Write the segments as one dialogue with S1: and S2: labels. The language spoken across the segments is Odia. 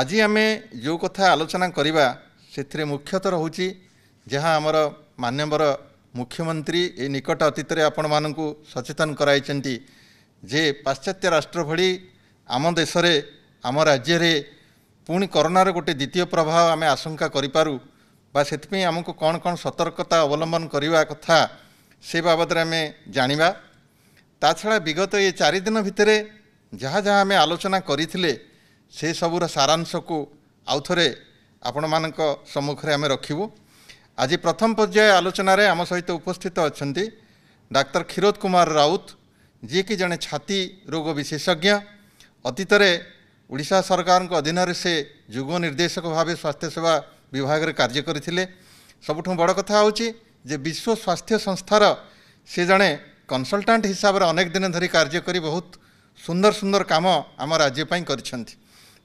S1: ଆଜି ଆମେ ଯେଉଁ କଥା ଆଲୋଚନା କରିବା ସେଥିରେ ମୁଖ୍ୟତଃ ରହୁଛି ଯାହା ଆମର ମାନ୍ୟବର ମୁଖ୍ୟମନ୍ତ୍ରୀ ଏ ନିକଟ ଅତୀତରେ ଆପଣମାନଙ୍କୁ ସଚେତନ କରାଇଛନ୍ତି ଯେ ପାଶ୍ଚାତ୍ୟ ରାଷ୍ଟ୍ର ଭଳି ଆମ ଦେଶରେ ଆମ ରାଜ୍ୟରେ ପୁଣି କରୋନାର ଗୋଟେ ଦ୍ୱିତୀୟ ପ୍ରଭାବ ଆମେ ଆଶଙ୍କା କରିପାରୁ ବା ସେଥିପାଇଁ ଆମକୁ କ'ଣ କ'ଣ ସତର୍କତା ଅବଲମ୍ବନ କରିବା କଥା ସେ ବାବଦରେ ଆମେ ଜାଣିବା ତା ଛଡ଼ା ବିଗତ ଏ ଚାରିଦିନ ଭିତରେ ଯାହା ଯାହା ଆମେ ଆଲୋଚନା କରିଥିଲେ ସେ ସବୁର ସାରାଂଶକୁ ଆଉ ଥରେ ଆପଣମାନଙ୍କ ସମ୍ମୁଖରେ ଆମେ ରଖିବୁ ଆଜି ପ୍ରଥମ ପର୍ଯ୍ୟାୟ ଆଲୋଚନାରେ ଆମ ସହିତ ଉପସ୍ଥିତ ଅଛନ୍ତି ଡାକ୍ତର କ୍ଷୀରୋଦ କୁମାର ରାଉତ ଯିଏକି ଜଣେ ଛାତି ରୋଗ ବିଶେଷଜ୍ଞ ଅତୀତରେ ଓଡ଼ିଶା ସରକାରଙ୍କ ଅଧୀନରେ ସେ ଯୁଗ ନିର୍ଦ୍ଦେଶକ ଭାବେ ସ୍ୱାସ୍ଥ୍ୟସେବା ବିଭାଗରେ କାର୍ଯ୍ୟ କରିଥିଲେ ସବୁଠୁ ବଡ଼ କଥା ହେଉଛି ଯେ ବିଶ୍ୱ ସ୍ୱାସ୍ଥ୍ୟ ସଂସ୍ଥାର ସେ ଜଣେ କନସଲଟାଣ୍ଟ ହିସାବରେ ଅନେକ ଦିନ ଧରି କାର୍ଯ୍ୟ କରି ବହୁତ ସୁନ୍ଦର ସୁନ୍ଦର କାମ ଆମ ରାଜ୍ୟ ପାଇଁ କରିଛନ୍ତି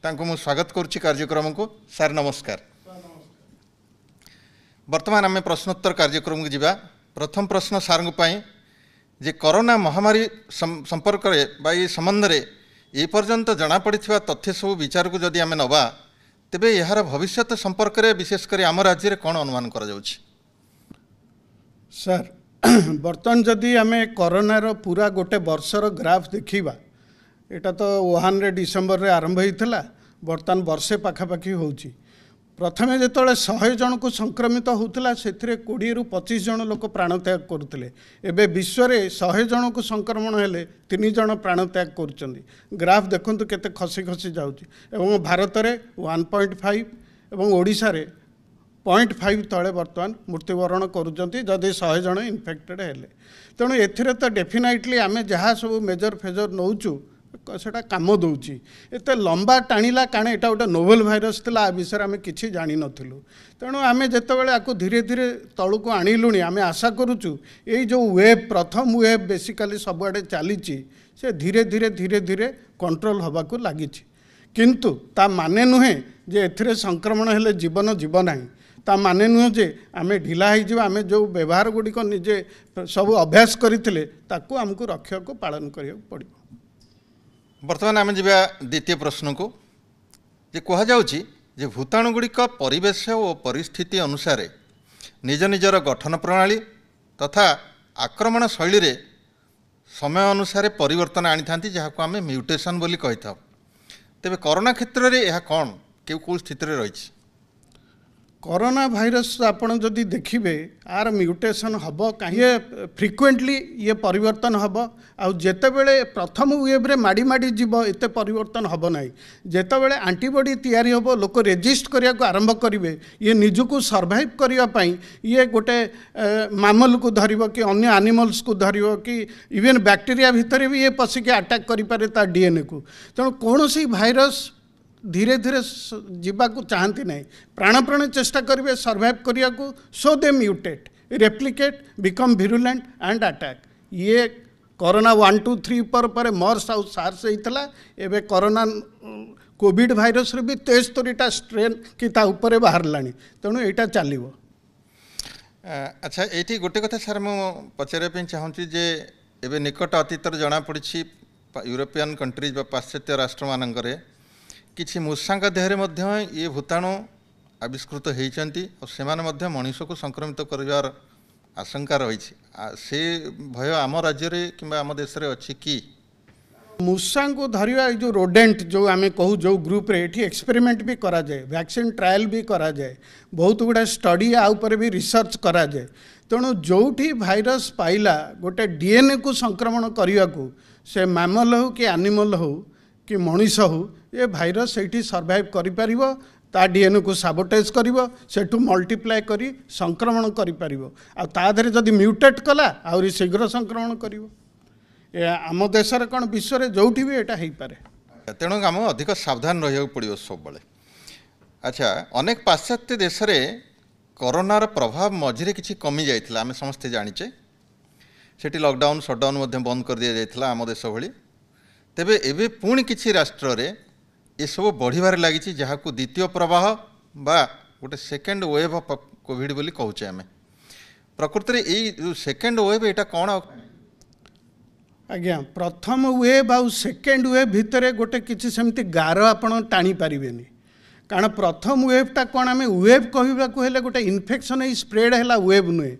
S1: ତାଙ୍କୁ ମୁଁ ସ୍ୱାଗତ କରୁଛି କାର୍ଯ୍ୟକ୍ରମକୁ ସାର୍ ନମସ୍କାର ବର୍ତ୍ତମାନ ଆମେ ପ୍ରଶ୍ନୋତ୍ତର କାର୍ଯ୍ୟକ୍ରମକୁ ଯିବା ପ୍ରଥମ ପ୍ରଶ୍ନ ସାର୍ଙ୍କ ପାଇଁ ଯେ କରୋନା ମହାମାରୀ ସମ୍ପର୍କରେ ବା ଏ ସମ୍ବନ୍ଧରେ ଏପର୍ଯ୍ୟନ୍ତ ଜଣାପଡ଼ିଥିବା ତଥ୍ୟ ସବୁ ବିଚାରକୁ ଯଦି ଆମେ ନେବା ତେବେ ଏହାର ଭବିଷ୍ୟତ ସମ୍ପର୍କରେ ବିଶେଷ କରି ଆମ
S2: ରାଜ୍ୟରେ କ'ଣ ଅନୁମାନ କରାଯାଉଛି ସାର୍ ବର୍ତ୍ତମାନ ଯଦି ଆମେ କରୋନାର ପୁରା ଗୋଟେ ବର୍ଷର ଗ୍ରାଫ୍ ଦେଖିବା ଏଇଟା ତ ୱାନରେ ଡିସେମ୍ବରରେ ଆରମ୍ଭ ହେଇଥିଲା ବର୍ତ୍ତମାନ ବର୍ଷେ ପାଖାପାଖି ହେଉଛି ପ୍ରଥମେ ଯେତେବେଳେ ଶହେ ଜଣଙ୍କୁ ସଂକ୍ରମିତ ହେଉଥିଲା ସେଥିରେ କୋଡ଼ିଏରୁ ପଚିଶ ଜଣ ଲୋକ ପ୍ରାଣତ୍ୟାଗ କରୁଥିଲେ ଏବେ ବିଶ୍ୱରେ ଶହେ ଜଣଙ୍କୁ ସଂକ୍ରମଣ ହେଲେ ତିନି ଜଣ ପ୍ରାଣତ୍ୟାଗ କରୁଛନ୍ତି ଗ୍ରାଫ ଦେଖନ୍ତୁ କେତେ ଖସି ଖସି ଯାଉଛି ଏବଂ ଭାରତରେ ୱାନ୍ ପଏଣ୍ଟ ଫାଇଭ୍ ଏବଂ ଓଡ଼ିଶାରେ ପଏଣ୍ଟ ଫାଇଭ୍ ତଳେ ବର୍ତ୍ତମାନ ମୃତ୍ୟୁବରଣ କରୁଛନ୍ତି ଯଦି ଶହେ ଜଣ ଇନଫେକ୍ଟେଡ଼୍ ହେଲେ ତେଣୁ ଏଥିରେ ତ ଡେଫିନାଇଟଲି ଆମେ ଯାହା ସବୁ ମେଜର୍ ଫେଜର୍ ନେଉଛୁ সেটা কাম দেଉଛି ଏତେ ଲମ୍ବା ଟାଣିଲା କାରଣ ଏଇଟା ଗୋଟେ ନୋଭେଲ୍ ଭାଇରସ୍ ଥିଲା ଆ ବିଷୟରେ ଆମେ କିଛି ଜାଣିନଥିଲୁ ତେଣୁ ଆମେ ଯେତେବେଳେ ଆକୁ ଧୀରେ ଧୀରେ ତଳକୁ ଆଣିଲୁଣି ଆମେ ଆଶା କରୁଛୁ ଏଇ ଯେଉଁ ୱେଭ୍ ପ୍ରଥମ ୱେଭ୍ ବେସିକାଲି ସବୁଆଡ଼େ ଚାଲିଛି ସେ ଧୀରେ ଧୀରେ ଧୀରେ ଧୀରେ କଣ୍ଟ୍ରୋଲ୍ ହେବାକୁ ଲାଗିଛି କିନ୍ତୁ ତା ମାନେ ନୁହେଁ ଯେ ଏଥିରେ ସଂକ୍ରମଣ ହେଲେ ଜୀବନ ଯିବ ନାହିଁ ତା ମାନେ ନୁହେଁ ଯେ ଆମେ ଢିଲା ହେଇଯିବା ଆମେ ଯେଉଁ ବ୍ୟବହାର ଗୁଡ଼ିକ ନିଜେ ସବୁ ଅଭ୍ୟାସ କରିଥିଲେ ତାକୁ ଆମକୁ ରଖିବାକୁ ପାଳନ କରିବାକୁ ପଡ଼ିବ ବର୍ତ୍ତମାନ ଆମେ ଯିବା ଦ୍ୱିତୀୟ
S1: ପ୍ରଶ୍ନକୁ ଯେ କୁହାଯାଉଛି ଯେ ଭୂତାଣୁଗୁଡ଼ିକ ପରିବେଶ ଓ ପରିସ୍ଥିତି ଅନୁସାରେ ନିଜ ନିଜର ଗଠନ ପ୍ରଣାଳୀ ତଥା ଆକ୍ରମଣ ଶୈଳୀରେ ସମୟ ଅନୁସାରେ ପରିବର୍ତ୍ତନ ଆଣିଥାନ୍ତି ଯାହାକୁ ଆମେ ମ୍ୟୁଟେସନ୍ ବୋଲି କହିଥାଉ ତେବେ କରୋନା କ୍ଷେତ୍ରରେ ଏହା କ'ଣ କେଉଁ କେଉଁ ସ୍ଥିତିରେ ରହିଛି
S2: କରୋନା ଭାଇରସ୍ ଆପଣ ଯଦି ଦେଖିବେ ଆର ମ୍ୟୁଟେସନ୍ ହେବ କାହିଁକି ଫ୍ରିକ୍ୱେଣ୍ଟଲି ଇଏ ପରିବର୍ତ୍ତନ ହେବ ଆଉ ଯେତେବେଳେ ପ୍ରଥମ ୱେଭ୍ରେ ମାଡ଼ି ମାଡ଼ି ଯିବ ଏତେ ପରିବର୍ତ୍ତନ ହେବ ନାହିଁ ଯେତେବେଳେ ଆଣ୍ଟିବଡ଼ି ତିଆରି ହେବ ଲୋକ ରେଜିଷ୍ଟ କରିବାକୁ ଆରମ୍ଭ କରିବେ ଇଏ ନିଜକୁ ସର୍ଭାଇଭ୍ କରିବା ପାଇଁ ଇଏ ଗୋଟେ ମାମଲକୁ ଧରିବ କି ଅନ୍ୟ ଆନିମଲ୍ସକୁ ଧରିବ କି ଇଭେନ୍ ବ୍ୟାକ୍ଟେରିଆ ଭିତରେ ବି ଇଏ ପଶିକି ଆଟାକ୍ କରିପାରେ ତା ଡିଏନ୍ଏକୁ ତେଣୁ କୌଣସି ଭାଇରସ୍ ଧୀରେ ଧୀରେ ଯିବାକୁ ଚାହାନ୍ତି ନାହିଁ ପ୍ରାଣପ୍ରାଣ ଚେଷ୍ଟା କରିବେ ସର୍ଭାଇଭ୍ କରିବାକୁ so they mutate replicate become virulent and attack ଇଏ କରୋନା ୱାନ୍ ଟୁ ଥ୍ରୀ ଉପର ପରେ ମର୍ସ ଆଉ ସାର୍ସ ହେଇଥିଲା ଏବେ କରୋନା କୋଭିଡ଼ ଭାଇରସ୍ରୁ ବି ତେସ୍ତୋରିଟା ଷ୍ଟ୍ରେନ୍ କି ତା ଉପରେ ବାହାରିଲାଣି ତେଣୁ ଏଇଟା ଚାଲିବ
S1: ଆଚ୍ଛା ଏଇଠି ଗୋଟେ କଥା ସାର୍ ମୁଁ ପଚାରିବା ପାଇଁ ଚାହୁଁଛି ଯେ ଏବେ ନିକଟ ଅତୀତରେ ଜଣାପଡ଼ିଛି ୟୁରୋପିଆନ୍ କଣ୍ଟ୍ରିଜ୍ ବା ପାଶ୍ଚାତ୍ୟ ରାଷ୍ଟ୍ରମାନଙ୍କରେ କିଛି ମୂଷାଙ୍କ ଦେହରେ ମଧ୍ୟ ଇଏ ଭୂତାଣୁ ଆବିଷ୍କୃତ ହୋଇଛନ୍ତି ଆଉ ସେମାନେ ମଧ୍ୟ ମଣିଷକୁ ସଂକ୍ରମିତ କରିବାର ଆଶଙ୍କା ରହିଛି ସେ ଭୟ ଆମ
S2: ରାଜ୍ୟରେ କିମ୍ବା ଆମ ଦେଶରେ ଅଛି କି ମୂଷାଙ୍କୁ ଧରିବା ଏଇ ଯେଉଁ ରୋଡେଣ୍ଟ ଯେଉଁ ଆମେ କହୁ ଯେଉଁ ଗ୍ରୁପରେ ଏଠି ଏକ୍ସପେରିମେଣ୍ଟ ବି କରାଯାଏ ଭ୍ୟାକ୍ସିନ୍ ଟ୍ରାଏଲ୍ ବି କରାଯାଏ ବହୁତ ଗୁଡ଼ାଏ ଷ୍ଟଡ଼ି ଆ ଉପରେ ବି ରିସର୍ଚ୍ଚ କରାଯାଏ ତେଣୁ ଯେଉଁଠି ଭାଇରସ୍ ପାଇଲା ଗୋଟେ ଡିଏନ୍ଏକୁ ସଂକ୍ରମଣ କରିବାକୁ ସେ ମାମଲ ହେଉ କି ଆନିମଲ୍ ହେଉ କି ମଣିଷ ହଉ ଏ ଭାଇରସ୍ ସେଇଠି ସର୍ଭାଇଭ୍ କରିପାରିବ ତା ଡିଏନ୍କୁ ସାବୋଟାଇଜ୍ କରିବ ସେଠୁ ମଲ୍ଟିପ୍ଲାଏ କରି ସଂକ୍ରମଣ କରିପାରିବ ଆଉ ତା ଦେହରେ ଯଦି ମ୍ୟୁଟେଟ୍ କଲା ଆହୁରି ଶୀଘ୍ର ସଂକ୍ରମଣ କରିବ ଏ ଆମ ଦେଶରେ କ'ଣ ବିଶ୍ୱରେ ଯେଉଁଠି ବି ଏଇଟା ହେଇପାରେ ତେଣୁ ଆମକୁ
S1: ଅଧିକ ସାବଧାନ ରହିବାକୁ ପଡ଼ିବ ସବୁବେଳେ ଆଚ୍ଛା ଅନେକ ପାଶ୍ଚାତ୍ୟ ଦେଶରେ କରୋନାର ପ୍ରଭାବ ମଝିରେ କିଛି କମିଯାଇଥିଲା ଆମେ ସମସ୍ତେ ଜାଣିଛେ ସେଠି ଲକଡାଉନ୍ ସଟଡାଉନ୍ ମଧ୍ୟ ବନ୍ଦ କରିଦିଆଯାଇଥିଲା ଆମ ଦେଶ ଭଳି ତେବେ ଏବେ ପୁଣି କିଛି ରାଷ୍ଟ୍ରରେ ଏସବୁ ବଢ଼ିବାରେ ଲାଗିଛି ଯାହାକୁ ଦ୍ୱିତୀୟ ପ୍ରବାହ ବା ଗୋଟେ ସେକେଣ୍ଡ ୱେଭ୍ ଅଫ୍ କୋଭିଡ଼ ବୋଲି କହୁଛେ ଆମେ ପ୍ରକୃତରେ ଏଇ ଯେଉଁ ସେକେଣ୍ଡ ୱେଭ୍ ଏଇଟା କ'ଣ
S2: ଆଜ୍ଞା ପ୍ରଥମ ୱେଭ୍ ଆଉ ସେକେଣ୍ଡ ୱେଭ୍ ଭିତରେ ଗୋଟେ କିଛି ସେମିତି ଗାର ଆପଣ ଟାଣିପାରିବେନି କାରଣ ପ୍ରଥମ ୱେଭ୍ଟା କ'ଣ ଆମେ ୱେଭ୍ କହିବାକୁ ହେଲେ ଗୋଟେ ଇନଫେକ୍ସନ୍ ଏଇ ସ୍ପ୍ରେଡ୍ ହେଲା ୱେଭ୍ ନୁହେଁ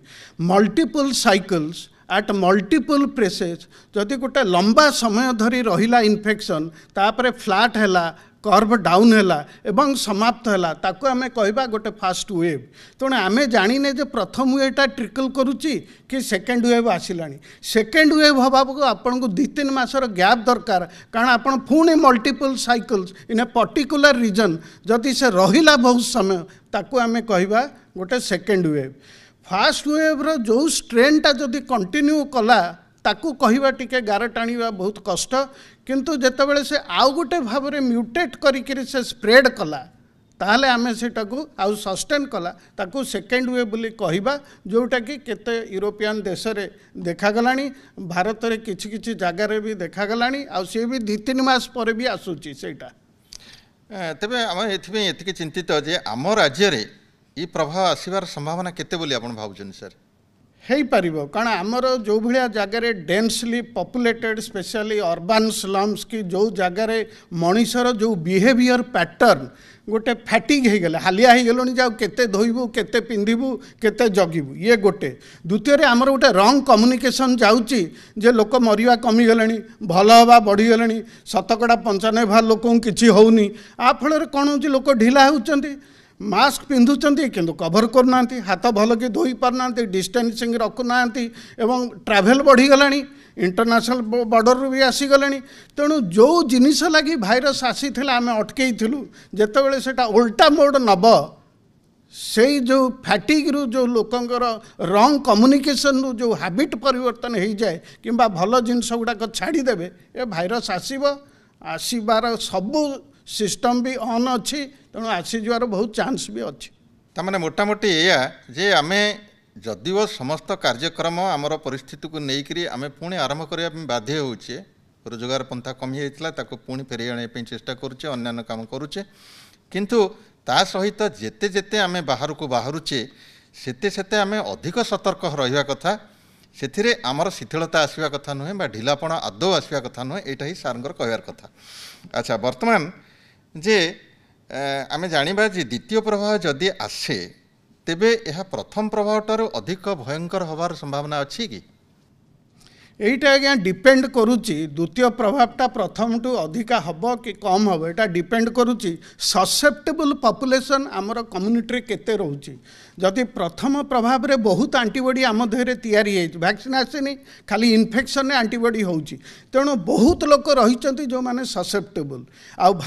S2: multiple cycles at multiple places ଯଦି ଗୋଟେ ଲମ୍ବା ସମୟ ଧରି ରହିଲା ଇନଫେକ୍ସନ୍ ତାପରେ ଫ୍ଲାଟ୍ ହେଲା କର୍ଭ ଡାଉନ୍ ହେଲା ଏବଂ ସମାପ୍ତ ହେଲା ତାକୁ ଆମେ କହିବା ଗୋଟେ ଫାଷ୍ଟ ୱେଭ୍ ତେଣୁ ଆମେ ଜାଣିନେ ଯେ ପ୍ରଥମ ୱେଭ୍ଟା ଟ୍ରିକଲ୍ କରୁଛି କି ସେକେଣ୍ଡ ୱେଭ୍ ଆସିଲାଣି ସେକେଣ୍ଡ ୱେଭ୍ ହେବାକୁ ଆପଣଙ୍କୁ ଦୁଇ ତିନି ମାସର ଗ୍ୟାପ୍ ଦରକାର କାରଣ ଆପଣ ପୁଣି multiple cycles in a particular region ଯଦି ସେ ରହିଲା ବହୁତ ସମୟ ତାକୁ ଆମେ କହିବା ଗୋଟେ ସେକେଣ୍ଡ ୱେଭ୍ ଫାଷ୍ଟ ୱେଭ୍ର ଯେଉଁ ଷ୍ଟ୍ରେନ୍ଟା ଯଦି କଣ୍ଟିନ୍ୟୁ କଲା ତାକୁ କହିବା ଟିକେ ଗାର ଟାଣିବା ବହୁତ କଷ୍ଟ କିନ୍ତୁ ଯେତେବେଳେ ସେ ଆଉ ଗୋଟେ ଭାବରେ ମ୍ୟୁଟେଟ୍ କରିକିରି ସେ ସ୍ପ୍ରେଡ୍ କଲା ତାହେଲେ ଆମେ ସେଇଟାକୁ ଆଉ ସଷ୍ଟେନ୍ କଲା ତାକୁ ସେକେଣ୍ଡ ୱେଭ୍ ବୋଲି କହିବା ଯେଉଁଟାକି କେତେ ୟୁରୋପିଆନ୍ ଦେଶରେ ଦେଖାଗଲାଣି ଭାରତରେ କିଛି କିଛି ଜାଗାରେ ବି ଦେଖାଗଲାଣି ଆଉ ସିଏ ବି ଦୁଇ ତିନି ମାସ ପରେ ବି ଆସୁଛି ସେଇଟା
S1: ତେବେ ଆମେ ଏଥିପାଇଁ ଏତିକି ଚିନ୍ତିତ ଯେ ଆମ ରାଜ୍ୟରେ प्रभाव
S2: आसवर संभावना के भाजन सर हो पार कारण आमर जो भाया जगार densely populated specially urban slums कि जो जगार मनीषर जो बिहेयर पैटर्न गोटे फैटिक हो गले हालियागल जाते धोबू के पिंधबू के जगबू ये गोटे द्वितीय आमर गोटे रंग कम्युनिकेसन जे लोक मरिया कमीगले भल हवा बढ़ीगले शतकड़ा पंचानबे भाग लोक किसी हो फल कौन हो लोक ढिला होती ମାସ୍କ ପିନ୍ଧୁଛନ୍ତି କିନ୍ତୁ କଭର୍ କରୁନାହାନ୍ତି ହାତ ଭଲକି ଧୋଇପାରୁନାହାନ୍ତି ଡିଷ୍ଟାନ୍ସିଂ ରଖୁନାହାନ୍ତି ଏବଂ ଟ୍ରାଭେଲ୍ ବଢ଼ିଗଲାଣି ଇଣ୍ଟରନ୍ୟାସନାଲ ବର୍ଡ଼ରରୁ ବି ଆସିଗଲାଣି ତେଣୁ ଯେଉଁ ଜିନିଷ ଲାଗି ଭାଇରସ୍ ଆସିଥିଲା ଆମେ ଅଟକେଇଥିଲୁ ଯେତେବେଳେ ସେଇଟା ଓଲ୍ଟା ମୋଡ଼ ନେବ ସେଇ ଯେଉଁ ଫ୍ୟାଟିକ୍ରୁ ଯେଉଁ ଲୋକଙ୍କର ରଙ୍ଗ କମ୍ୟୁନିକେସନରୁ ଯେଉଁ ହାବିଟ୍ ପରିବର୍ତ୍ତନ ହୋଇଯାଏ କିମ୍ବା ଭଲ ଜିନିଷ ଗୁଡ଼ାକ ଛାଡ଼ିଦେବେ ଏ ଭାଇରସ୍ ଆସିବ ଆସିବାର ସବୁ ସିଷ୍ଟମ୍ ବି ଅନ୍ ଅଛି ତେଣୁ ଆସିଯିବାର ବହୁତ ଚାନ୍ସ ବି ଅଛି ତାମାନେ ମୋଟାମୋଟି
S1: ଏଇଆ ଯେ ଆମେ ଯଦିଓ ସମସ୍ତ କାର୍ଯ୍ୟକ୍ରମ ଆମର ପରିସ୍ଥିତିକୁ ନେଇକରି ଆମେ ପୁଣି ଆରମ୍ଭ କରିବା ପାଇଁ ବାଧ୍ୟ ହେଉଛେ ରୋଜଗାର ପନ୍ଥା କମିଯାଇଥିଲା ତାକୁ ପୁଣି ଫେରାଇ ଆଣିବା ପାଇଁ ଚେଷ୍ଟା କରୁଛେ ଅନ୍ୟାନ୍ୟ କାମ କରୁଛେ କିନ୍ତୁ ତା ସହିତ ଯେତେ ଯେତେ ଆମେ ବାହାରକୁ ବାହାରୁଛେ ସେତେ ସେତେ ଆମେ ଅଧିକ ସତର୍କ ରହିବା କଥା ସେଥିରେ ଆମର ଶିଥିଳତା ଆସିବା କଥା ନୁହେଁ ବା ଢିଲାପଣ ଆଦୌ ଆସିବା କଥା ନୁହେଁ ଏଇଟା ହିଁ ସାର୍ଙ୍କର କହିବାର କଥା ଆଚ୍ଛା ବର୍ତ୍ତମାନ ଯେ ଆମେ ଜାଣିବା ଯେ ଦ୍ୱିତୀୟ ପ୍ରବାହ ଯଦି ଆସେ ତେବେ ଏହା ପ୍ରଥମ ପ୍ରବାହଠାରୁ ଅଧିକ ଭୟଙ୍କର ହେବାର ସମ୍ଭାବନା ଅଛି କି
S2: এইটা আজ্ঞা ডিপেন্ড করুচি দ্বিতীয় প্রভাবটা প্রথমটু অধিকা হব কি কম হব এটা ডিপেন্ড করুচি সসেপ্টেবল পপুলেসন আমার কম্যুনিটি কেতে রয়েছে যদি প্রথম প্রভাবে বহুত আন্টিবডি আম দেহে তৈরি হয়েছে ভ্যাকসিন আসেনি খালি ইনফেকশনে আন্টিবডি হচ্ছে তেমন বহুত লোক রয়েছেন যে সসেপ্টেবল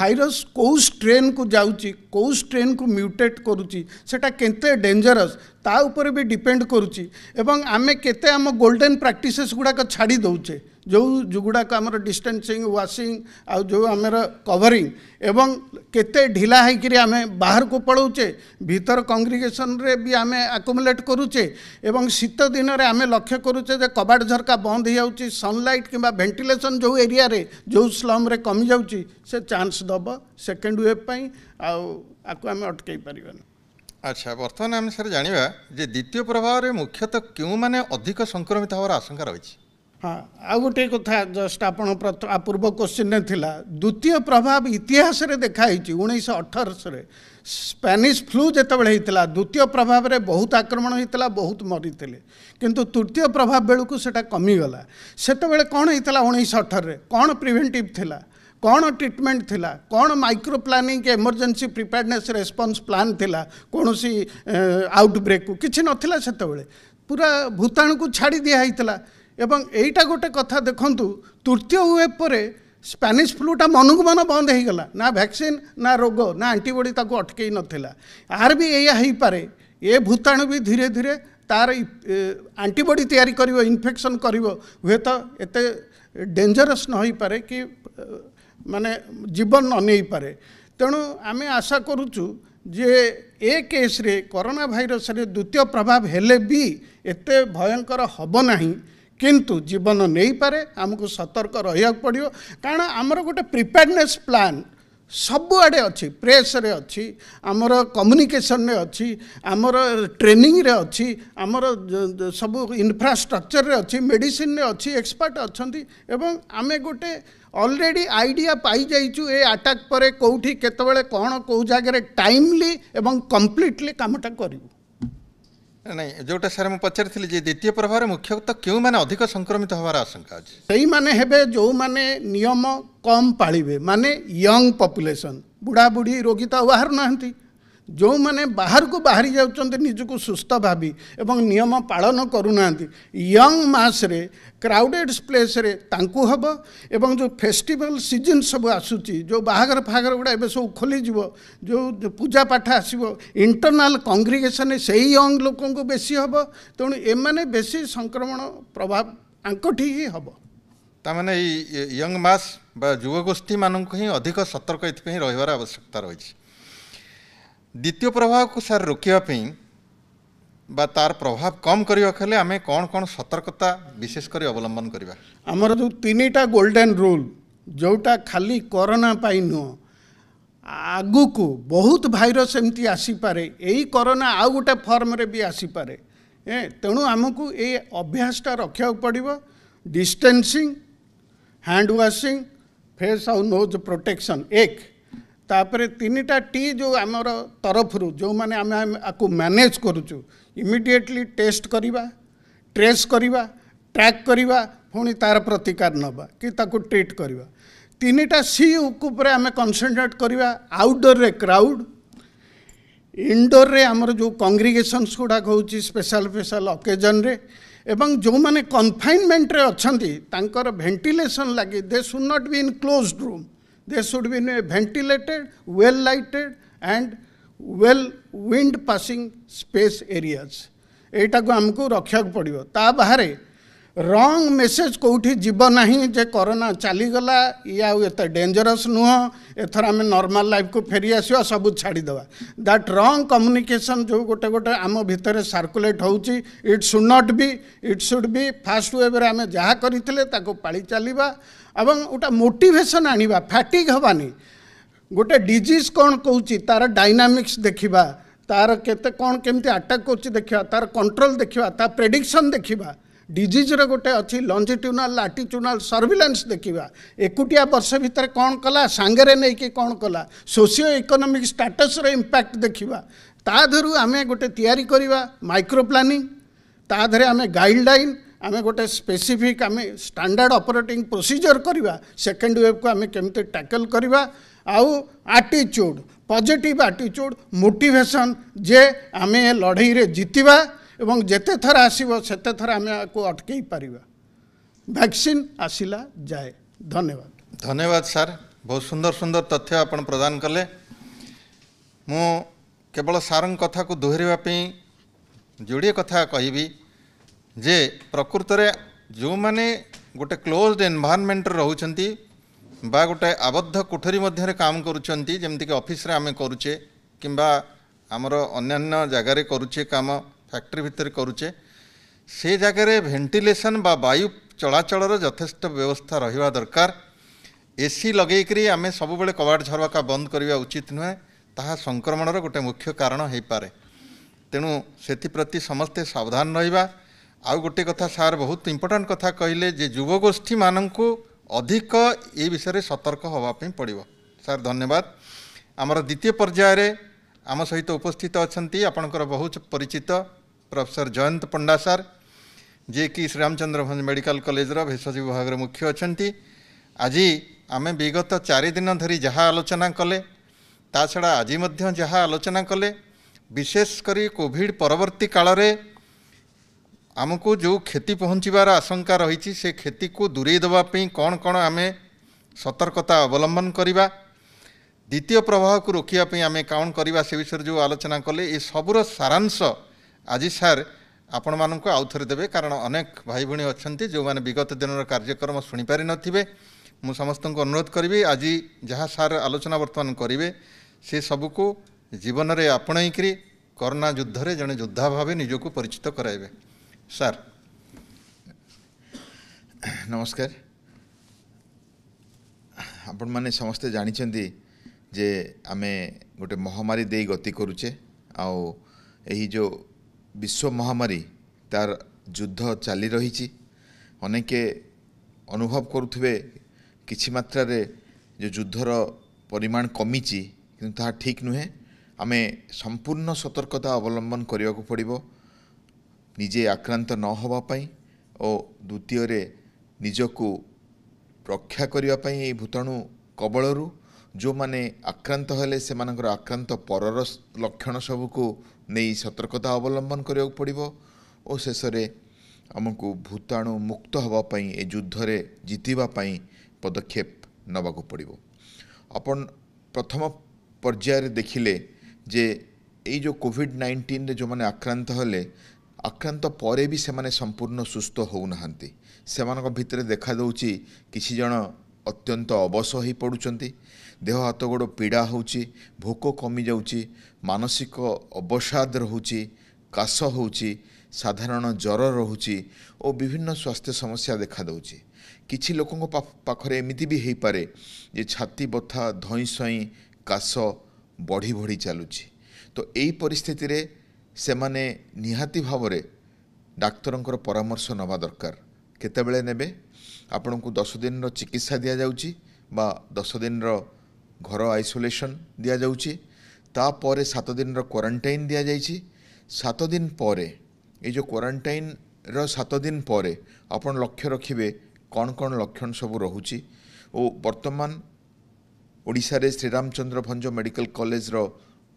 S2: আইরস কেউ স্ট্রেন কু যাচ্ছি কেউ স্ট্রেন কু মিউটেট করুচি সেটা কেতে ডেঞ্জরস তা উপরে বি ডিপেন্ড করুচি এবং আমি কেতে আম গোল্ডেন প্রাকটিসেস গুড়াক ଛାଡ଼ି ଦେଉଛେ ଯେଉଁ ଗୁଡ଼ାକ ଆମର ଡିଷ୍ଟାନ୍ସିଂ ୱାସିଂ ଆଉ ଯେଉଁ ଆମର କଭରିଂ ଏବଂ କେତେ ଢିଲା ହେଇକିରି ଆମେ ବାହାରକୁ ପଳାଉଛେ ଭିତର କଂଗ୍ରିଗେସନରେ ବି ଆମେ ଆକୁମୁଲେଟ୍ କରୁଛେ ଏବଂ ଶୀତ ଦିନରେ ଆମେ ଲକ୍ଷ୍ୟ କରୁଛେ ଯେ କବାଟ ଝରକା ବନ୍ଦ ହେଇଯାଉଛି ସନ୍ଲାଇଟ୍ କିମ୍ବା ଭେଣ୍ଟିଲେସନ୍ ଯେଉଁ ଏରିଆରେ ଯେଉଁ ସ୍ଲମ୍ରେ କମିଯାଉଛି ସେ ଚାନ୍ସ ଦେବ ସେକେଣ୍ଡ ୱେଭ୍ ପାଇଁ ଆଉ ଆକୁ ଆମେ ଅଟକାଇ ପାରିବାନି ଆଚ୍ଛା ବର୍ତ୍ତମାନ ଆମେ ସାର୍
S1: ଜାଣିବା ଯେ ଦ୍ୱିତୀୟ ପ୍ରବାହରେ ମୁଖ୍ୟତଃ କେଉଁମାନେ ଅଧିକ ସଂକ୍ରମିତ ହେବାର ଆଶଙ୍କା ରହିଛି
S2: ହଁ ଆଉ ଗୋଟିଏ କଥା ଜଷ୍ଟ ଆପଣ ପ୍ରଥମ ପୂର୍ବ କୋଶ୍ଚିନ୍ରେ ଥିଲା ଦ୍ୱିତୀୟ ପ୍ରଭାବ ଇତିହାସରେ ଦେଖାହେଇଛି ଉଣେଇଶହ ଅଠରଶରେ ସ୍ପାନିଶ ଫ୍ଲୁ ଯେତେବେଳେ ହେଇଥିଲା ଦ୍ୱିତୀୟ ପ୍ରଭାବରେ ବହୁତ ଆକ୍ରମଣ ହେଇଥିଲା ବହୁତ ମରିଥିଲେ କିନ୍ତୁ ତୃତୀୟ ପ୍ରଭାବ ବେଳକୁ ସେଇଟା କମିଗଲା ସେତେବେଳେ କ'ଣ ହେଇଥିଲା ଉଣେଇଶହ ଅଠରରେ କ'ଣ ପ୍ରିଭେଣ୍ଟିଭ୍ ଥିଲା କ'ଣ ଟ୍ରିଟମେଣ୍ଟ ଥିଲା କ'ଣ micro planning emergency preparedness response plan ଥିଲା କୌଣସି ଆଉଟବ୍ରେକ୍କୁ କିଛି ନଥିଲା ସେତେବେଳେ ପୁରା ଭୂତାଣୁକୁ ଛାଡ଼ି ଦିଆ ହେଇଥିଲା ଏବଂ ଏଇଟା ଗୋଟେ କଥା ଦେଖନ୍ତୁ ତୃତୀୟ ୱେବ୍ ପରେ ସ୍ପ୍ୟାନିଶ୍ ଫ୍ଲୁଟା ମନକୁ ମନ ବନ୍ଦ ହୋଇଗଲା ନା ଭ୍ୟାକ୍ସିନ୍ ନା ରୋଗ ନା ଆଣ୍ଟିବଡ଼ି ତାକୁ ଅଟକେଇ ନଥିଲା ଆର ବି ଏଇଆ ହେଇପାରେ ଏ ଭୂତାଣୁ ବି ଧୀରେ ଧୀରେ ତା'ର ଆଣ୍ଟିବଡ଼ି ତିଆରି କରିବ ଇନଫେକ୍ସନ୍ କରିବ ହୁଏତ ଏତେ ଡେଞ୍ଜରସ୍ ନ ହୋଇପାରେ କି ମାନେ ଜୀବନ ନ ନେଇପାରେ ତେଣୁ ଆମେ ଆଶା କରୁଛୁ ଯେ ଏ କେସ୍ରେ କରୋନା ଭାଇରସରେ ଦ୍ୱିତୀୟ ପ୍ରଭାବ ହେଲେ ବି ଏତେ ଭୟଙ୍କର ହେବ ନାହିଁ କିନ୍ତୁ ଜୀବନ ନେଇପାରେ ଆମକୁ ସତର୍କ ରହିବାକୁ ପଡ଼ିବ କାରଣ ଆମର ଗୋଟେ ପ୍ରିପେୟାର୍ଡ଼ନେସ୍ ପ୍ଲାନ୍ ସବୁଆଡ଼େ ଅଛି ପ୍ରେସ୍ରେ ଅଛି ଆମର କମ୍ୟୁନିକେସନ୍ରେ ଅଛି ଆମର ଟ୍ରେନିଂରେ ଅଛି ଆମର ସବୁ ଇନଫ୍ରାଷ୍ଟ୍ରକ୍ଚର୍ରେ ଅଛି ମେଡ଼ିସିନ୍ରେ ଅଛି ଏକ୍ସପର୍ଟ ଅଛନ୍ତି ଏବଂ ଆମେ ଗୋଟେ ଅଲରେଡ଼ି ଆଇଡ଼ିଆ ପାଇଯାଇଛୁ ଏ ଆଟାକ୍ ପରେ କେଉଁଠି କେତେବେଳେ କ'ଣ କେଉଁ ଜାଗାରେ ଟାଇମ୍ଲି ଏବଂ କମ୍ପ୍ଲିଟଲି କାମଟା କରିବୁ
S1: ନାଇଁ ଯେଉଁଟା ସାର୍ ମୁଁ ପଚାରିଥିଲି ଯେ ଦ୍ୱିତୀୟ ପ୍ରଭାବରେ ମୁଖ୍ୟତଃ କେଉଁମାନେ ଅଧିକ ସଂକ୍ରମିତ ହେବାର
S2: ଆଶଙ୍କା ଅଛି ସେଇମାନେ ହେବେ ଯେଉଁମାନେ ନିୟମ କମ୍ ପାଳିବେ ମାନେ ୟଙ୍ଗ ପପୁଲେସନ୍ ବୁଢ଼ାବୁଢ଼ୀ ରୋଗୀ ତ ଆଉ ବାହାରୁନାହାନ୍ତି ଯେଉଁମାନେ ବାହାରକୁ ବାହାରି ଯାଉଛନ୍ତି ନିଜକୁ ସୁସ୍ଥ ଭାବି ଏବଂ ନିୟମ ପାଳନ କରୁନାହାନ୍ତି ୟଙ୍ଗ ମାସରେ କ୍ରାଉଡ଼େଡ଼ ପ୍ଲେସରେ ତାଙ୍କୁ ହେବ ଏବଂ ଯେଉଁ ଫେଷ୍ଟିଭାଲ ସିଜିନ୍ ସବୁ ଆସୁଛି ଯେଉଁ ବାହାଘର ଫାହାଘର ଗୁଡ଼ା ଏବେ ସବୁ ଖୋଲିଯିବ ଯେଉଁ ପୂଜାପାଠ ଆସିବ ଇଣ୍ଟରନାଲ କଂଗ୍ରିଗେସନ୍ ସେଇ ୟଙ୍ଗ ଲୋକଙ୍କୁ ବେଶୀ ହେବ ତେଣୁ ଏମାନେ ବେଶୀ ସଂକ୍ରମଣ ପ୍ରଭାବ ଆଙ୍କଠି ହିଁ ହେବ
S1: ତାମାନେ ଏଇ ୟଙ୍ଗ ମାସ୍ ବା ଯୁବଗୋଷ୍ଠୀମାନଙ୍କୁ ହିଁ ଅଧିକ ସତର୍କ ଏଥିପାଇଁ ରହିବାର ଆବଶ୍ୟକତା ରହିଛି ଦ୍ୱିତୀୟ ପ୍ରଭାବକୁ ସାର୍ ରୋକିବା ପାଇଁ ବା ତାର ପ୍ରଭାବ କମ୍ କରିବାକୁ ହେଲେ ଆମେ କ'ଣ କ'ଣ ସତର୍କତା ବିଶେଷ କରି ଅବଲମ୍ବନ କରିବା
S2: ଆମର ଯେଉଁ ତିନିଟା ଗୋଲ୍ଡେନ୍ ରୁଲ୍ ଯେଉଁଟା ଖାଲି କରୋନା ପାଇଁ ନୁହଁ ଆଗକୁ ବହୁତ ଭାଇରସ୍ ଏମିତି ଆସିପାରେ ଏଇ କରୋନା ଆଉ ଗୋଟେ ଫର୍ମରେ ବି ଆସିପାରେ ଏ ତେଣୁ ଆମକୁ ଏଇ ଅଭ୍ୟାସଟା ରଖିବାକୁ ପଡ଼ିବ ଡିଷ୍ଟେନ୍ସିଂ ହ୍ୟାଣ୍ଡ ୱାସିଂ ଫେସ୍ ଆଉ ନୋଜ୍ ପ୍ରୋଟେକ୍ସନ୍ ଏକ ତାପରେ ତିନିଟା ଟି ଯେଉଁ ଆମର ତରଫରୁ ଯେଉଁମାନେ ଆମେ ଆକୁ ମ୍ୟାନେଜ୍ କରୁଛୁ ଇମିଡ଼ିଏଟଲି ଟେଷ୍ଟ କରିବା ଟ୍ରେସ୍ କରିବା ଟ୍ରାକ୍ କରିବା ପୁଣି ତା'ର ପ୍ରତିକାର ନେବା କି ତାକୁ ଟ୍ରିଟ୍ କରିବା ତିନିଟା ସି ଉପରେ ଆମେ କନ୍ସେନଟ୍ରେଟ୍ କରିବା ଆଉଟଡୋର୍ରେ କ୍ରାଉଡ଼ ଇନ୍ଡୋର୍ରେ ଆମର ଯେଉଁ କଂଗ୍ରିଗେସନ୍ସ ଗୁଡ଼ାକ ହେଉଛି ସ୍ପେଶାଲ୍ ସ୍ପେଶାଲ୍ ଅକେଜନ୍ରେ ଏବଂ ଯେଉଁମାନେ କନଫାଇନମେଣ୍ଟରେ ଅଛନ୍ତି ତାଙ୍କର ଭେଣ୍ଟିଲେସନ୍ ଲାଗି they should not be in close room They should be ventilated, well lighted, and well wind passing space areas. ଏଇଟାକୁ ଆମକୁ ରଖିବାକୁ ପଡ଼ିବ ତା ବାହାରେ ରଙ୍ଗ ମେସେଜ୍ କେଉଁଠି ଯିବ ନାହିଁ ଯେ କରୋନା ଚାଲିଗଲା ଇଏ ଆଉ ଏତେ ଡେଞ୍ଜରସ୍ ନୁହଁ ଏଥର ଆମେ ନର୍ମାଲ୍ ଲାଇଫ୍କୁ ଫେରି ଆସିବା ସବୁ ଛାଡ଼ିଦେବା ଦ୍ୟାଟ୍ ରଙ୍ଗ କମ୍ୟୁନିକେସନ୍ ଯେଉଁ ଗୋଟେ ଗୋଟେ ଆମ ଭିତରେ ସାର୍କୁଲେଟ୍ ହେଉଛି it should not be it should be first ୱେଭ୍ରେ ଆମେ ଯାହା କରିଥିଲେ ତାକୁ ପାଳି ଚାଲିବା এবং গোটা ମୋଟିଭେସନ୍ ଆଣିବା ଫ୍ୟାଟିକ୍ ହେବାନି ଗୋଟେ ଡିଜିଜ୍ କ'ଣ କହୁଛି ତା'ର ଡାଇନାମିକ୍ସ ଦେଖିବା ତା'ର କେତେ କ'ଣ କେମିତି ଆଟାକ୍ କରୁଛି ଦେଖିବା ତା'ର କଣ୍ଟ୍ରୋଲ୍ ଦେଖିବା ତା ପ୍ରେଡିକ୍ସନ୍ ଦେଖିବା ଡିଜିଜ୍ର ଗୋଟେ ଅଛି ଲଞ୍ଜିଟ୍ୟୁନାଲ୍ ଲାଟିଟ୍ୟୁନାଲ୍ ସର୍ଭିଲାନ୍ସ ଦେଖିବା ଏକୁଟିଆ ବର୍ଷ ଭିତରେ କ'ଣ କଲା ସାଙ୍ଗରେ ନେଇକି କ'ଣ କଲା ସୋସିଓ ଇକୋନୋମିକ୍ ଷ୍ଟାଟସ୍ର ଇମ୍ପାକ୍ଟ ଦେଖିବା ତା ଦେହରୁ ଆମେ ଗୋଟେ ତିଆରି କରିବା ମାଇକ୍ରୋ ପ୍ଲାନିଂ ତା ଦେହରେ ଆମେ ଗାଇଡ଼ଲାଇନ୍ ଆମେ ଗୋଟେ ସ୍ପେସିଫିକ୍ ଆମେ ଷ୍ଟାଣ୍ଡାର୍ଡ଼ ଅପରେଟିଂ ପ୍ରୋସିଜର୍ କରିବା ସେକେଣ୍ଡ ୱେଭ୍କୁ ଆମେ କେମିତି ଟ୍ୟାକେଲ୍ କରିବା ଆଉ ଆଟିଚ୍ୟୁଡ୍ ପଜିଟିଭ୍ ଆଟିଚ୍ୟୁଡ୍ ମୋଟିଭେସନ୍ ଯେ ଆମେ ଏ ଲଢ଼େଇରେ ଜିତିବା ଏବଂ ଯେତେ ଥର ଆସିବ ସେତେ ଥର ଆମେ ଆକୁ ଅଟକେଇ ପାରିବା ଭ୍ୟାକ୍ସିନ୍ ଆସିଲା ଯାଏ ଧନ୍ୟବାଦ
S1: ଧନ୍ୟବାଦ ସାର୍ ବହୁତ ସୁନ୍ଦର ସୁନ୍ଦର ତଥ୍ୟ ଆପଣ ପ୍ରଦାନ କଲେ ମୁଁ କେବଳ ସାର୍ଙ୍କ କଥାକୁ ଦୋହରିବା ପାଇଁ ଯୋଡ଼ିଏ କଥା କହିବି ଯେ ପ୍ରକୃତରେ ଯେଉଁମାନେ ଗୋଟେ କ୍ଲୋଜଡ୍ ଏନଭାରନମେଣ୍ଟରେ ରହୁଛନ୍ତି ବା ଗୋଟେ ଆବଦ୍ଧ କୋଠରୀ ମଧ୍ୟରେ କାମ କରୁଛନ୍ତି ଯେମିତିକି ଅଫିସରେ ଆମେ କରୁଛେ କିମ୍ବା ଆମର ଅନ୍ୟାନ୍ୟ ଜାଗାରେ କରୁଛେ କାମ ଫ୍ୟାକ୍ଟ୍ରି ଭିତରେ କରୁଛେ ସେ ଜାଗାରେ ଭେଣ୍ଟିଲେସନ୍ ବା ବାୟୁ ଚଳାଚଳର ଯଥେଷ୍ଟ ବ୍ୟବସ୍ଥା ରହିବା ଦରକାର ଏ ସି ଲଗେଇକରି ଆମେ ସବୁବେଳେ କବାଟ ଝରକା ବନ୍ଦ କରିବା ଉଚିତ ନୁହେଁ ତାହା ସଂକ୍ରମଣର ଗୋଟେ ମୁଖ୍ୟ କାରଣ ହୋଇପାରେ ତେଣୁ ସେଥିପ୍ରତି ସମସ୍ତେ ସାବଧାନ ରହିବା ଆଉ ଗୋଟିଏ କଥା ସାର୍ ବହୁତ ଇମ୍ପୋର୍ଟାଣ୍ଟ କଥା କହିଲେ ଯେ ଯୁବଗୋଷ୍ଠୀମାନଙ୍କୁ ଅଧିକ ଏ ବିଷୟରେ ସତର୍କ ହେବା ପାଇଁ ପଡ଼ିବ ସାର୍ ଧନ୍ୟବାଦ ଆମର ଦ୍ୱିତୀୟ ପର୍ଯ୍ୟାୟରେ ଆମ ସହିତ ଉପସ୍ଥିତ ଅଛନ୍ତି ଆପଣଙ୍କର ବହୁ ପରିଚିତ ପ୍ରଫେସର ଜୟନ୍ତ ପଣ୍ଡା ସାର୍ ଯିଏକି ଶ୍ରୀରାମଚନ୍ଦ୍ର ଭଞ୍ଜ ମେଡ଼ିକାଲ କଲେଜର ଭେଷଜ ବିଭାଗର ମୁଖ୍ୟ ଅଛନ୍ତି ଆଜି ଆମେ ବିଗତ ଚାରି ଦିନ ଧରି ଯାହା ଆଲୋଚନା କଲେ ତା ଛଡ଼ା ଆଜି ମଧ୍ୟ ଯାହା ଆଲୋଚନା କଲେ ବିଶେଷ କରି କୋଭିଡ଼ ପରବର୍ତ୍ତୀ କାଳରେ ଆମକୁ ଯେଉଁ କ୍ଷତି ପହଞ୍ଚିବାର ଆଶଙ୍କା ରହିଛି ସେ କ୍ଷତିକୁ ଦୂରେଇ ଦେବା ପାଇଁ କ'ଣ କ'ଣ ଆମେ ସତର୍କତା ଅବଲମ୍ବନ କରିବା ଦ୍ୱିତୀୟ ପ୍ରବାହକୁ ରୋକିବା ପାଇଁ ଆମେ କ'ଣ କରିବା ସେ ବିଷୟରେ ଯେଉଁ ଆଲୋଚନା କଲେ ଏସବୁର ସାରାଂଶ ଆଜି ସାର୍ ଆପଣମାନଙ୍କୁ ଆଉଥରେ ଦେବେ କାରଣ ଅନେକ ଭାଇ ଭଉଣୀ ଅଛନ୍ତି ଯେଉଁମାନେ ବିଗତ ଦିନର କାର୍ଯ୍ୟକ୍ରମ ଶୁଣିପାରିନଥିବେ ମୁଁ ସମସ୍ତଙ୍କୁ ଅନୁରୋଧ କରିବି ଆଜି ଯାହା ସାର୍ ଆଲୋଚନା ବର୍ତ୍ତମାନ କରିବେ ସେ ସବୁକୁ ଜୀବନରେ ଆପଣେଇକିରି କରୋନା ଯୁଦ୍ଧରେ ଜଣେ ଯୋଦ୍ଧା
S3: ଭାବେ ନିଜକୁ ପରିଚିତ କରାଇବେ স্যার ନମସ୍କାର ଆପଣମାନେ ସମସ୍ତେ ଜାଣିଛନ୍ତି ଯେ ଆମେ ଗୋଟେ ମହାମାରୀ ଦେଇ ଗତି କରୁଛେ ଆଉ ଏହି ଯେଉଁ ବିଶ୍ୱ ମହାମାରୀ ତାର ଯୁଦ୍ଧ ଚାଲି ରହିଛି ଅନେକେ ଅନୁଭବ କରୁଥିବେ କିଛି ମାତ୍ରାରେ ଯେଉଁ ଯୁଦ୍ଧର ପରିମାଣ କମିଛି କିନ୍ତୁ ତାହା ଠିକ୍ ନୁହେଁ ଆମେ ସମ୍ପୂର୍ଣ୍ଣ ସତର୍କତା ଅବଲମ୍ବନ କରିବାକୁ ପଡ଼ିବ ନିଜେ ଆକ୍ରାନ୍ତ ନ ହେବା ପାଇଁ ଓ ଦ୍ୱିତୀୟରେ ନିଜକୁ ରକ୍ଷା କରିବା ପାଇଁ ଏହି ଭୂତାଣୁ କବଳରୁ ଯେଉଁମାନେ ଆକ୍ରାନ୍ତ ହେଲେ ସେମାନଙ୍କର ଆକ୍ରାନ୍ତ ପରର ଲକ୍ଷଣ ସବୁକୁ ନେଇ ସତର୍କତା ଅବଲମ୍ବନ କରିବାକୁ ପଡ଼ିବ ଓ ଶେଷରେ ଆମକୁ ଭୂତାଣୁ ମୁକ୍ତ ହେବା ପାଇଁ ଏ ଯୁଦ୍ଧରେ ଜିତିବା ପାଇଁ ପଦକ୍ଷେପ ନେବାକୁ ପଡ଼ିବ ଆପଣ ପ୍ରଥମ ପର୍ଯ୍ୟାୟରେ ଦେଖିଲେ ଯେ ଏଇ ଯେଉଁ କୋଭିଡ଼ ନାଇଣ୍ଟିନରେ ଯେଉଁମାନେ ଆକ୍ରାନ୍ତ ହେଲେ ଆକ୍ରାନ୍ତ ପରେ ବି ସେମାନେ ସମ୍ପୂର୍ଣ୍ଣ ସୁସ୍ଥ ହେଉନାହାନ୍ତି ସେମାନଙ୍କ ଭିତରେ ଦେଖାଦେଉଛି କିଛି ଜଣ ଅତ୍ୟନ୍ତ ଅବଶ ହୋଇପଡ଼ୁଛନ୍ତି ଦେହ ହାତ ଗୋଡ଼ ପୀଡ଼ା ହେଉଛି ଭୋକ କମିଯାଉଛି ମାନସିକ ଅବସାଦ ରହୁଛି କାଶ ହେଉଛି ସାଧାରଣ ଜ୍ୱର ରହୁଛି ଓ ବିଭିନ୍ନ ସ୍ୱାସ୍ଥ୍ୟ ସମସ୍ୟା ଦେଖାଦେଉଛି କିଛି ଲୋକଙ୍କ ପାଖରେ ଏମିତି ବି ହେଇପାରେ ଯେ ଛାତି ବଥା ଧଇଁ ସଇଁ କାଶ ବଢ଼ି ବଢ଼ି ଚାଲୁଛି ତ ଏହି ପରିସ୍ଥିତିରେ ସେମାନେ ନିହାତି ଭାବରେ ଡାକ୍ତରଙ୍କର ପରାମର୍ଶ ନେବା ଦରକାର କେତେବେଳେ ନେବେ ଆପଣଙ୍କୁ ଦଶ ଦିନର ଚିକିତ୍ସା ଦିଆଯାଉଛି ବା ଦଶ ଦିନର ଘର ଆଇସୋଲେସନ୍ ଦିଆଯାଉଛି ତାପରେ ସାତ ଦିନର କ୍ୱାରେଣ୍ଟାଇନ୍ ଦିଆଯାଇଛି ସାତ ଦିନ ପରେ ଏଇ ଯେଉଁ କ୍ୱାରେଣ୍ଟାଇନ୍ର ସାତ ଦିନ ପରେ ଆପଣ ଲକ୍ଷ୍ୟ ରଖିବେ କ'ଣ କ'ଣ ଲକ୍ଷଣ ସବୁ ରହୁଛି ଓ ବର୍ତ୍ତମାନ ଓଡ଼ିଶାରେ ଶ୍ରୀରାମଚନ୍ଦ୍ର ଭଞ୍ଜ ମେଡ଼ିକାଲ କଲେଜର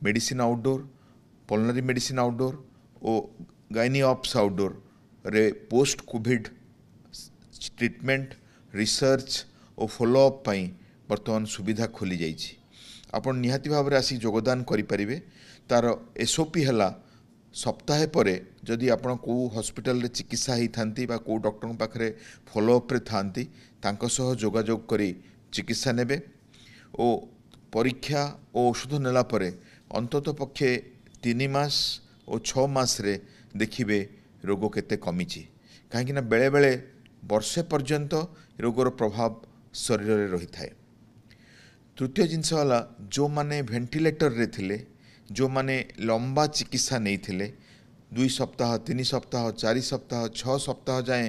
S3: medicine outdoor pulmonary medicine outdoor ও গাইনি অপস আউটডোরে পোস্ট কোভিଡ଼ ଟ୍ରିଟମେଣ୍ଟ ରିସର୍ଚ୍ଚ ଓ ଫଲୋଅପ୍ ପାଇଁ ବର୍ତ୍ତମାନ ସୁବିଧା ଖୋଲିଯାଇଛି ଆପଣ ନିହାତି ଭାବରେ ଆସି ଯୋଗଦାନ କରିପାରିବେ ତା'ର ଏସ୍ଓପି ହେଲା ସପ୍ତାହେ ପରେ ଯଦି ଆପଣ କେଉଁ ହସ୍ପିଟାଲରେ ଚିକିତ୍ସା ହେଇଥାନ୍ତି ବା କେଉଁ ଡକ୍ଟରଙ୍କ ପାଖରେ ଫଲୋଅପ୍ରେ ଥାଆନ୍ତି ତାଙ୍କ ସହ ଯୋଗାଯୋଗ କରି ଚିକିତ୍ସା ନେବେ ଓ ପରୀକ୍ଷା ଓ ଔଷଧ ନେଲା ପରେ ଅନ୍ତତଃ ପକ୍ଷେ ତିନି ମାସ ଓ ଛଅ ମାସରେ ଦେଖିବେ ରୋଗ କେତେ କମିଛି କାହିଁକିନା ବେଳେବେଳେ ବର୍ଷେ ପର୍ଯ୍ୟନ୍ତ ରୋଗର ପ୍ରଭାବ ଶରୀରରେ ରହିଥାଏ ତୃତୀୟ ଜିନିଷ ହେଲା ଯେଉଁମାନେ ଭେଣ୍ଟିଲେଟରରେ ଥିଲେ ଯେଉଁମାନେ ଲମ୍ବା ଚିକିତ୍ସା ନେଇଥିଲେ ଦୁଇ ସପ୍ତାହ ତିନି ସପ୍ତାହ ଚାରି ସପ୍ତାହ ଛଅ ସପ୍ତାହ ଯାଏଁ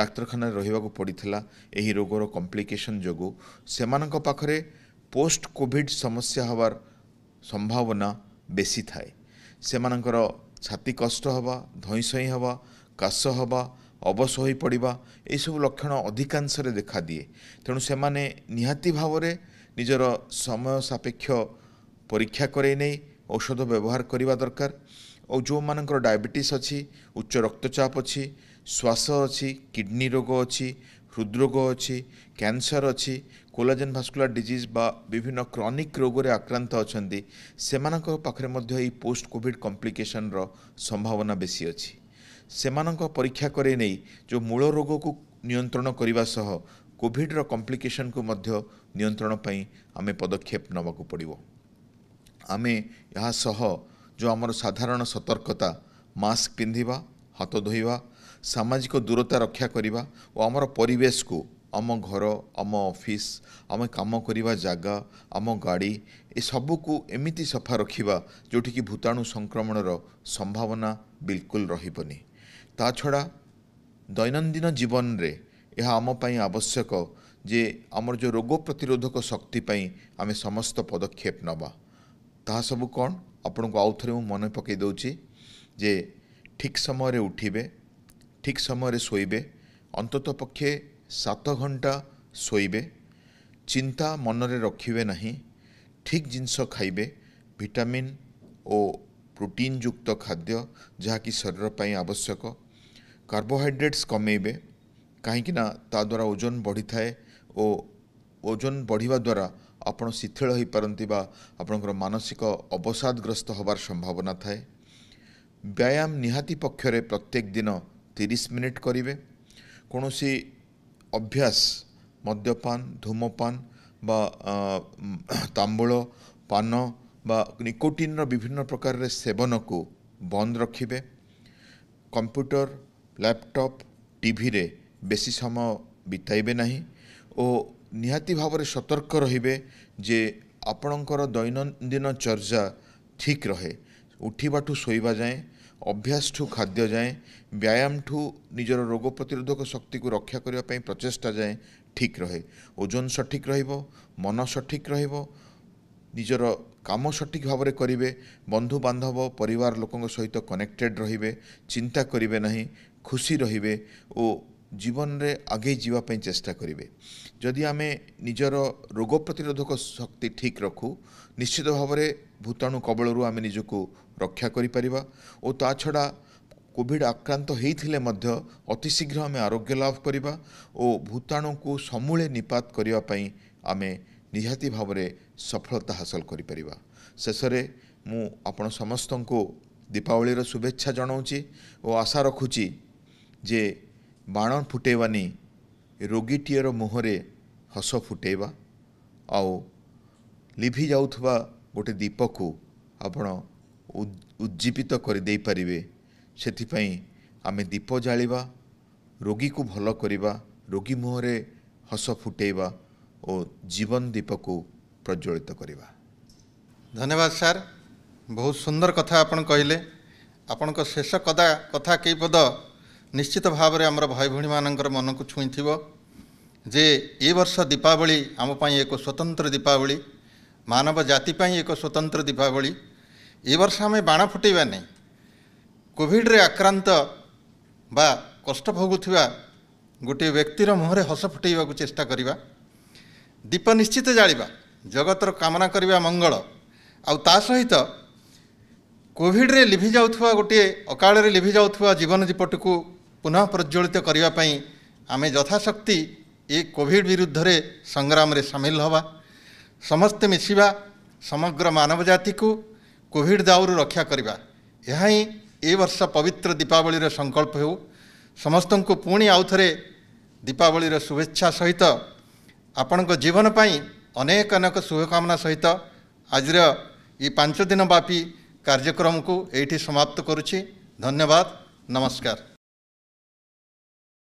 S3: ଡାକ୍ତରଖାନାରେ ରହିବାକୁ ପଡ଼ିଥିଲା ଏହି ରୋଗର କମ୍ପ୍ଲିକେସନ୍ ଯୋଗୁଁ ସେମାନଙ୍କ ପାଖରେ ପୋଷ୍ଟ କୋଭିଡ଼ ସମସ୍ୟା ହେବାର ସମ୍ଭାବନା ବେଶୀ ଥାଏ ସେମାନଙ୍କର ଛାତି କଷ୍ଟ ହେବା ଧଇଁସଇଁ ହେବା କାଶ ହେବା ଅବଶ ପଡ଼ିବା ଏହିସବୁ ଲକ୍ଷଣ ଅଧିକାଂଶରେ ଦେଖାଦିଏ ତେଣୁ ସେମାନେ ନିହାତି ଭାବରେ ନିଜର ସମୟ ସାପେକ୍ଷ ପରୀକ୍ଷା କରେଇ ନେଇ ଔଷଧ ବ୍ୟବହାର କରିବା ଦରକାର ଆଉ ଯେଉଁମାନଙ୍କର ଡାଇବେଟିସ୍ ଅଛି ଉଚ୍ଚ ରକ୍ତଚାପ ଅଛି ଶ୍ୱାସ ଅଛି କିଡ଼ନୀ ରୋଗ ଅଛି ହୃଦ୍ରୋଗ ଅଛି କ୍ୟାନ୍ସର ଅଛି କୋଲାଜେନ୍ ଭାସ୍କୁଲାର ଡିଜିଜ୍ ବା ବିଭିନ୍ନ କ୍ରନିକ୍ ରୋଗରେ ଆକ୍ରାନ୍ତ ଅଛନ୍ତି ସେମାନଙ୍କ ପାଖରେ ମଧ୍ୟ ଏହି ପୋଷ୍ଟ କୋଭିଡ଼ କମ୍ପ୍ଲିକେସନ୍ର ସମ୍ଭାବନା ବେଶୀ ଅଛି ସେମାନଙ୍କ ପରୀକ୍ଷା କରେଇ ନେଇ ଯେଉଁ ମୂଳ ରୋଗକୁ ନିୟନ୍ତ୍ରଣ କରିବା ସହ କୋଭିଡ଼ର କମ୍ପ୍ଲିକେସନ୍କୁ ମଧ୍ୟ ନିୟନ୍ତ୍ରଣ ପାଇଁ ଆମେ ପଦକ୍ଷେପ ନେବାକୁ ପଡ଼ିବ ଆମେ ଏହା ସହ ଯେଉଁ ଆମର ସାଧାରଣ ସତର୍କତା ମାସ୍କ ପିନ୍ଧିବା ହାତ ଧୋଇବା ସାମାଜିକ ଦୂରତା ରକ୍ଷା କରିବା ଓ ଆମର ପରିବେଶକୁ ଆମ ଘର ଆମ ଅଫିସ୍ ଆମେ କାମ କରିବା ଜାଗା ଆମ ଗାଡ଼ି ଏସବୁକୁ ଏମିତି ସଫା ରଖିବା ଯେଉଁଠିକି ଭୂତାଣୁ ସଂକ୍ରମଣର ସମ୍ଭାବନା ବିଲକୁଲ ରହିବନି ତା ଛଡ଼ା ଦୈନନ୍ଦିନ ଜୀବନରେ ଏହା ଆମ ପାଇଁ ଆବଶ୍ୟକ ଯେ ଆମର ଯେଉଁ ରୋଗ ପ୍ରତିରୋଧକ ଶକ୍ତି ପାଇଁ ଆମେ ସମସ୍ତ ପଦକ୍ଷେପ ନେବା ତାହା ସବୁ କ'ଣ ଆପଣଙ୍କୁ ଆଉ ଥରେ ମୁଁ ମନେ ପକାଇ ଦେଉଛି ଯେ ଠିକ୍ ସମୟରେ ଉଠିବେ ଠିକ୍ ସମୟରେ ଶୋଇବେ ଅନ୍ତତଃ ପକ୍ଷେ ସାତ ଘଣ୍ଟା ଶୋଇବେ ଚିନ୍ତା ମନରେ ରଖିବେ ନାହିଁ ଠିକ୍ ଜିନିଷ ଖାଇବେ ଭିଟାମିନ୍ ଓ ପ୍ରୋଟିନ୍ ଯୁକ୍ତ ଖାଦ୍ୟ ଯାହାକି ଶରୀର ପାଇଁ ଆବଶ୍ୟକ କାର୍ବୋହାଇଡ୍ରେଟ୍ସ କମେଇବେ କାହିଁକିନା ତା ଦ୍ୱାରା ଓଜନ ବଢ଼ିଥାଏ ଓ ଓଜନ ବଢ଼ିବା ଦ୍ୱାରା ଆପଣ ଶିଥିଳ ହୋଇପାରନ୍ତି ବା ଆପଣଙ୍କର ମାନସିକ ଅବସାଦଗ୍ରସ୍ତ ହେବାର ସମ୍ଭାବନା ଥାଏ ବ୍ୟାୟାମ ନିହାତି ପକ୍ଷରେ ପ୍ରତ୍ୟେକ ଦିନ তিরিশ ମିନିଟ୍ କରିବେ କୌଣସି ଅଭ୍ୟାସ ମଦ୍ୟପାନ ଧୂମପାନ ବା ତାମ୍ବୁଳ ପାନ ବା ନିକୋଟିନ୍ର ବିଭିନ୍ନ ପ୍ରକାରରେ ସେବନକୁ ବନ୍ଦ ରଖିବେ କମ୍ପ୍ୟୁଟର ଲ୍ୟାପଟପ୍ ଟିଭିରେ ବେଶୀ ସମୟ ବିତାଇବେ ନାହିଁ ଓ ନିହାତି ଭାବରେ ସତର୍କ ରହିବେ ଯେ ଆପଣଙ୍କର ଦୈନନ୍ଦିନ ଚର୍ଚ୍ଚା ଠିକ୍ ରହେ ଉଠିବାଠୁ ଶୋଇବା ଯାଏଁ ଅଭ୍ୟାସଠୁ ଖାଦ୍ୟ ଯାଏଁ ବ୍ୟାୟାମଠୁ ନିଜର ରୋଗ ପ୍ରତିରୋଧକ ଶକ୍ତିକୁ ରକ୍ଷା କରିବା ପାଇଁ ପ୍ରଚେଷ୍ଟା ଯାଏଁ ଠିକ୍ ରହେ ଓଜନ ସଠିକ୍ ରହିବ ମନ ସଠିକ୍ ରହିବ ନିଜର କାମ ସଠିକ୍ ଭାବରେ କରିବେ ବନ୍ଧୁବାନ୍ଧବ ପରିବାର ଲୋକଙ୍କ ସହିତ କନେକ୍ଟେଡ଼୍ ରହିବେ ଚିନ୍ତା କରିବେ ନାହିଁ ଖୁସି ରହିବେ ଓ ଜୀବନରେ ଆଗେଇ ଯିବା ପାଇଁ ଚେଷ୍ଟା କରିବେ ଯଦି ଆମେ ନିଜର ରୋଗ ପ୍ରତିରୋଧକ ଶକ୍ତି ଠିକ୍ ରଖୁ ନିଶ୍ଚିତ ଭାବରେ ଭୂତାଣୁ କବଳରୁ ଆମେ ନିଜକୁ ରକ୍ଷା କରିପାରିବା ଓ ତା ଛଡ଼ା କୋଭିଡ଼ ଆକ୍ରାନ୍ତ ହୋଇଥିଲେ ମଧ୍ୟ ଅତିଶୀଘ୍ର ଆମେ ଆରୋଗ୍ୟ ଲାଭ କରିବା ଓ ଭୂତାଣୁକୁ ସମୂଳେ ନିପାତ କରିବା ପାଇଁ ଆମେ ନିହାତି ଭାବରେ ସଫଳତା ହାସଲ କରିପାରିବା ଶେଷରେ ମୁଁ ଆପଣ ସମସ୍ତଙ୍କୁ ଦୀପାବଳିର ଶୁଭେଚ୍ଛା ଜଣାଉଛି ଓ ଆଶା ରଖୁଛି ଯେ ବାଣ ଫୁଟେଇବାନି ରୋଗୀଟିଏର ମୁହଁରେ ହସ ଫୁଟେଇବା ଆଉ ଲିଭି ଯାଉଥିବା ଗୋଟେ ଦୀପକୁ ଆପଣ ଉଜ୍ଜୀବିତ କରିଦେଇପାରିବେ ସେଥିପାଇଁ ଆମେ ଦୀପ ଜାଳିବା ରୋଗୀକୁ ଭଲ କରିବା ରୋଗୀ ମୁହଁରେ ହସ ଫୁଟେଇବା ଓ ଜୀବନ ଦୀପକୁ ପ୍ରଜ୍ୱଳିତ କରିବା
S1: ଧନ୍ୟବାଦ ସାର୍ ବହୁତ ସୁନ୍ଦର କଥା ଆପଣ କହିଲେ ଆପଣଙ୍କ ଶେଷ କଦା କଥା କେଇ ପଦ ନିଶ୍ଚିତ ଭାବରେ ଆମର ଭାଇ ଭଉଣୀମାନଙ୍କର ମନକୁ ଛୁଇଁଥିବ ଯେ ଏ ବର୍ଷ ଦୀପାବଳି ଆମ ପାଇଁ ଏକ ସ୍ୱତନ୍ତ୍ର ଦୀପାବଳି ମାନବ ଜାତି ପାଇଁ ଏକ ସ୍ୱତନ୍ତ୍ର ଦୀପାବଳି ଏ ବର୍ଷ ଆମେ ବାଣ ଫୁଟେଇବା ନାହିଁ କୋଭିଡ଼ରେ ଆକ୍ରାନ୍ତ ବା କଷ୍ଟ ଭୋଗୁଥିବା ଗୋଟିଏ ବ୍ୟକ୍ତିର ମୁହଁରେ ହସ ଫୁଟେଇବାକୁ ଚେଷ୍ଟା କରିବା ଦୀପ ନିଶ୍ଚିତ ଜାଳିବା ଜଗତର କାମନା କରିବା ମଙ୍ଗଳ ଆଉ ତା ସହିତ କୋଭିଡ଼ରେ ଲିଭି ଯାଉଥିବା ଗୋଟିଏ ଅକାଳରେ ଲିଭି ଯାଉଥିବା ଜୀବନ ଦୀପଟିକୁ ପୁନଃ ପ୍ରଜ୍ୱଳିତ କରିବା ପାଇଁ ଆମେ ଯଥାଶକ୍ତି ଏ କୋଭିଡ଼ ବିରୁଦ୍ଧରେ ସଂଗ୍ରାମରେ ସାମିଲ ହେବା ସମସ୍ତେ ମିଶିବା ସମଗ୍ର ମାନବ ଜାତିକୁ କୋଭିଡ଼ ଦାଉରୁ ରକ୍ଷା କରିବା ଏହା ହିଁ ଏ ବର୍ଷ ପବିତ୍ର ଦୀପାବଳିର ସଂକଳ୍ପ ହେଉ ସମସ୍ତଙ୍କୁ ପୁଣି ଆଉଥରେ ଦୀପାବଳିର ଶୁଭେଚ୍ଛା ସହିତ ଆପଣଙ୍କ ଜୀବନ ପାଇଁ ଅନେକ ଅନେକ ଶୁଭକାମନା ସହିତ ଆଜିର ଏ ପାଞ୍ଚ ଦିନ ବ୍ୟାପୀ କାର୍ଯ୍ୟକ୍ରମକୁ ଏଇଠି ସମାପ୍ତ କରୁଛି ଧନ୍ୟବାଦ ନମସ୍କାର